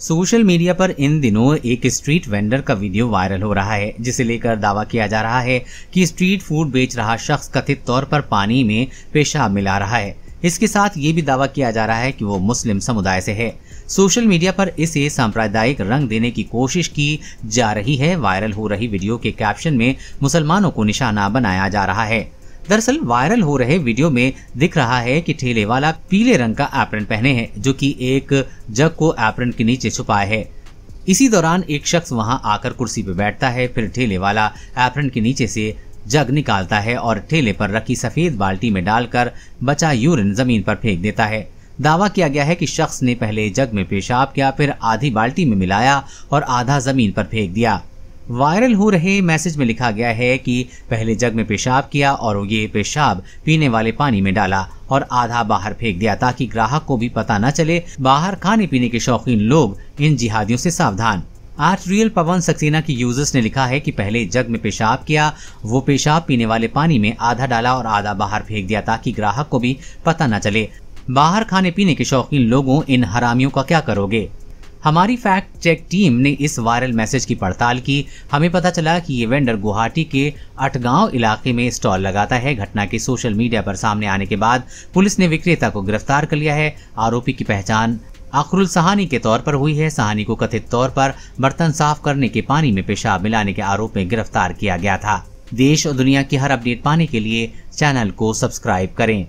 social media पर इन दिनों एक स्ट्रीट वेंडर का वीडियो वायरल हो रहा है जिसे लेकर दावा किया जा रहा है कि स्ट्रीट फूड बेच रहा शख्स कथित तौर पर पानी में पेशाब मिला रहा है इसके साथ ये भी दावा किया जा रहा है कि वो मुस्लिम समुदाय से है सोशल मीडिया पर इसे सांप्रदायिक रंग देने की कोशिश की जा रही है वायरल हो रही वीडियो के कैप्शन में मुसलमानों को निशाना बनाया जा रहा है दरअसल वायरल हो रहे वीडियो में दिख रहा है कि ठेले वाला पीले रंग का एप्रन पहने हैं जो कि एक जग को एप्रन के नीचे छुपाए है इसी दौरान एक शख्स वहां आकर कुर्सी पर बैठता है फिर ठेले वाला एप्रन के नीचे से जग निकालता है और ठेले पर रखी सफेद बाल्टी में डालकर बचा यूरिन जमीन पर फेंक देता है दावा किया गया है कि शख्स ने पहले जग में पेशाब किया फिर आधी बाल्टी में मिलाया और आधा जमीन पर फेंक दिया वायरल हो रहे मैसेज में लिखा गया है कि पहले जग में पेशाब किया और ये पेशाब पीने वाले पानी में डाला और आधा बाहर फेंक दिया ताकि ग्राहक को भी पता न चले बाहर खाने पीने के शौकीन लोग इन जिहादियों से सावधान आर्ट रियल पवन सक्सेना की यूजर्स ने लिखा है कि पहले जग में पेशाब किया वो पेशाब पीने वाले पानी में आधा डाला और आधा बाहर फेंक दिया ताकि ग्राहक को भी पता न चले बाहर खाने पीने के शौकीन लोगों इन हरामियों का क्या करोगे हमारी फैक्ट चेक टीम ने इस वायरल मैसेज की पड़ताल की हमें पता चला कि ये वेंडर गुवाहाटी के अटगांव इलाके में स्टॉल लगाता है घटना के सोशल मीडिया पर सामने आने के बाद पुलिस ने विक्रेता को गिरफ्तार कर लिया है आरोपी की पहचान आखरुल सहानी के तौर पर हुई है सहानी को कथित तौर पर बर्तन साफ करने के पानी में पेशाब मिलाने के आरोप में गिरफ्तार किया गया था देश और दुनिया की हर अपडेट पाने के लिए चैनल को सब्सक्राइब करें